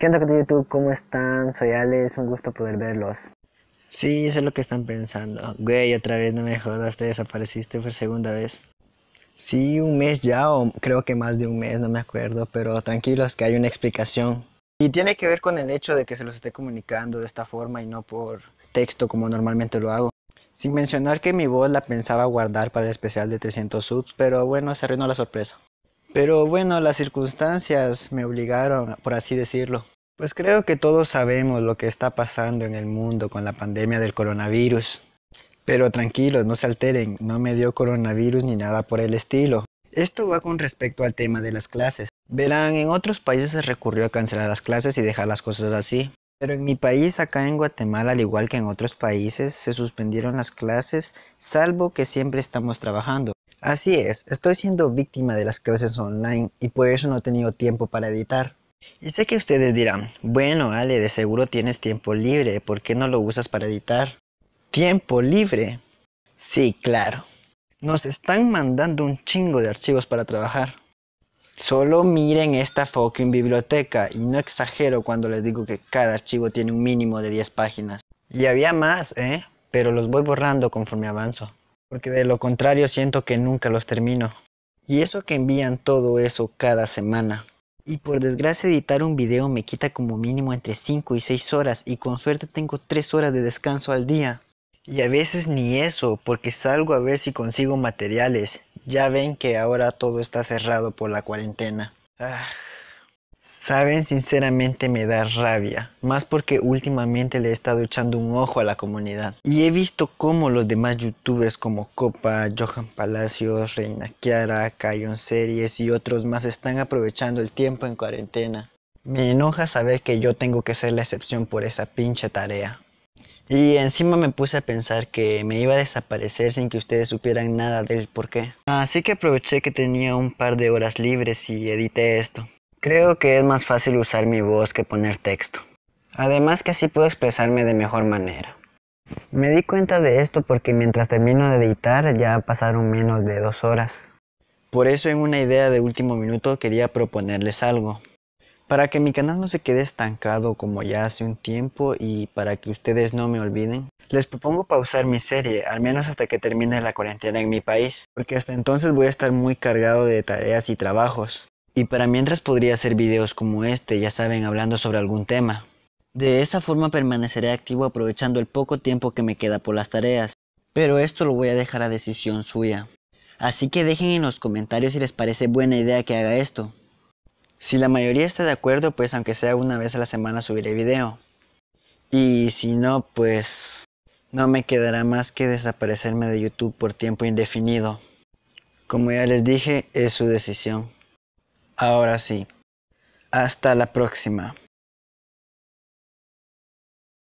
¿Qué onda con YouTube? ¿Cómo están? Soy Alex, un gusto poder verlos. Sí, eso es lo que están pensando. Güey, otra vez no me jodas, te desapareciste por segunda vez. Sí, un mes ya, o creo que más de un mes, no me acuerdo, pero tranquilos que hay una explicación. Y tiene que ver con el hecho de que se los esté comunicando de esta forma y no por texto como normalmente lo hago. Sin mencionar que mi voz la pensaba guardar para el especial de 300 subs, pero bueno, se arruinó la sorpresa. Pero bueno, las circunstancias me obligaron, por así decirlo. Pues creo que todos sabemos lo que está pasando en el mundo con la pandemia del coronavirus. Pero tranquilos, no se alteren, no me dio coronavirus ni nada por el estilo. Esto va con respecto al tema de las clases. Verán, en otros países se recurrió a cancelar las clases y dejar las cosas así. Pero en mi país, acá en Guatemala, al igual que en otros países, se suspendieron las clases, salvo que siempre estamos trabajando. Así es, estoy siendo víctima de las clases online y por eso no he tenido tiempo para editar. Y sé que ustedes dirán, bueno Ale, de seguro tienes tiempo libre, ¿por qué no lo usas para editar? ¿Tiempo libre? Sí, claro. Nos están mandando un chingo de archivos para trabajar. Solo miren esta fucking biblioteca y no exagero cuando les digo que cada archivo tiene un mínimo de 10 páginas. Y había más, ¿eh? Pero los voy borrando conforme avanzo porque de lo contrario siento que nunca los termino. Y eso que envían todo eso cada semana. Y por desgracia editar un video me quita como mínimo entre 5 y 6 horas y con suerte tengo 3 horas de descanso al día. Y a veces ni eso, porque salgo a ver si consigo materiales. Ya ven que ahora todo está cerrado por la cuarentena. Ah. Saben, sinceramente me da rabia, más porque últimamente le he estado echando un ojo a la comunidad y he visto cómo los demás youtubers como Copa, Johan Palacios, Reina Kiara, Cayon Series y otros más están aprovechando el tiempo en cuarentena. Me enoja saber que yo tengo que ser la excepción por esa pinche tarea. Y encima me puse a pensar que me iba a desaparecer sin que ustedes supieran nada del por qué. Así que aproveché que tenía un par de horas libres y edité esto. Creo que es más fácil usar mi voz que poner texto. Además que así puedo expresarme de mejor manera. Me di cuenta de esto porque mientras termino de editar ya pasaron menos de dos horas. Por eso en una idea de último minuto quería proponerles algo. Para que mi canal no se quede estancado como ya hace un tiempo y para que ustedes no me olviden, les propongo pausar mi serie, al menos hasta que termine la cuarentena en mi país, porque hasta entonces voy a estar muy cargado de tareas y trabajos. Y para mientras podría hacer videos como este, ya saben, hablando sobre algún tema. De esa forma permaneceré activo aprovechando el poco tiempo que me queda por las tareas, pero esto lo voy a dejar a decisión suya. Así que dejen en los comentarios si les parece buena idea que haga esto. Si la mayoría está de acuerdo, pues aunque sea una vez a la semana subiré video. Y si no, pues no me quedará más que desaparecerme de YouTube por tiempo indefinido. Como ya les dije, es su decisión. Ahora sí. Hasta la próxima.